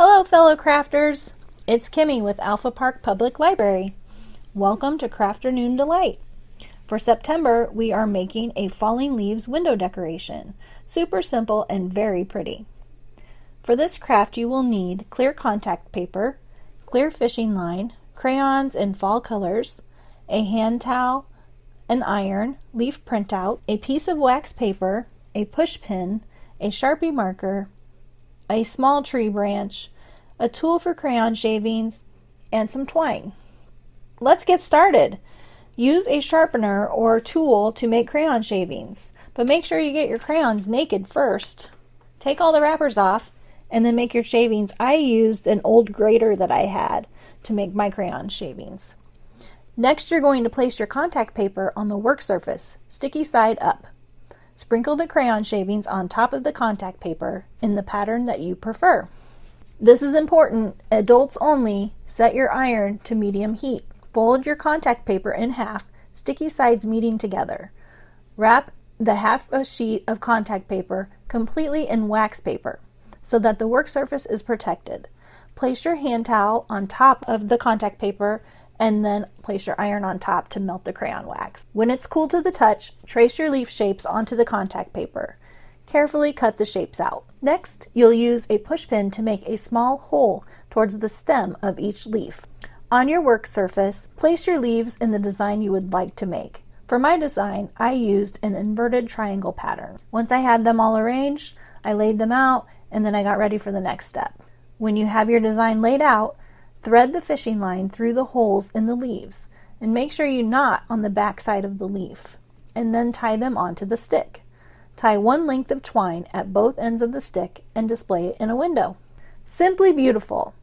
Hello, fellow crafters. It's Kimmy with Alpha Park Public Library. Welcome to Crafter Noon Delight. For September, we are making a falling leaves window decoration. Super simple and very pretty. For this craft, you will need clear contact paper, clear fishing line, crayons in fall colors, a hand towel, an iron, leaf printout, a piece of wax paper, a push pin, a Sharpie marker, a small tree branch, a tool for crayon shavings, and some twine. Let's get started. Use a sharpener or tool to make crayon shavings, but make sure you get your crayons naked first. Take all the wrappers off and then make your shavings. I used an old grater that I had to make my crayon shavings. Next, you're going to place your contact paper on the work surface, sticky side up. Sprinkle the crayon shavings on top of the contact paper in the pattern that you prefer. This is important, adults only, set your iron to medium heat. Fold your contact paper in half, sticky sides meeting together. Wrap the half a sheet of contact paper completely in wax paper so that the work surface is protected. Place your hand towel on top of the contact paper and then place your iron on top to melt the crayon wax. When it's cool to the touch, trace your leaf shapes onto the contact paper. Carefully cut the shapes out. Next, you'll use a pushpin to make a small hole towards the stem of each leaf. On your work surface, place your leaves in the design you would like to make. For my design, I used an inverted triangle pattern. Once I had them all arranged, I laid them out and then I got ready for the next step. When you have your design laid out, Thread the fishing line through the holes in the leaves and make sure you knot on the back side of the leaf, and then tie them onto the stick. Tie one length of twine at both ends of the stick and display it in a window. Simply beautiful!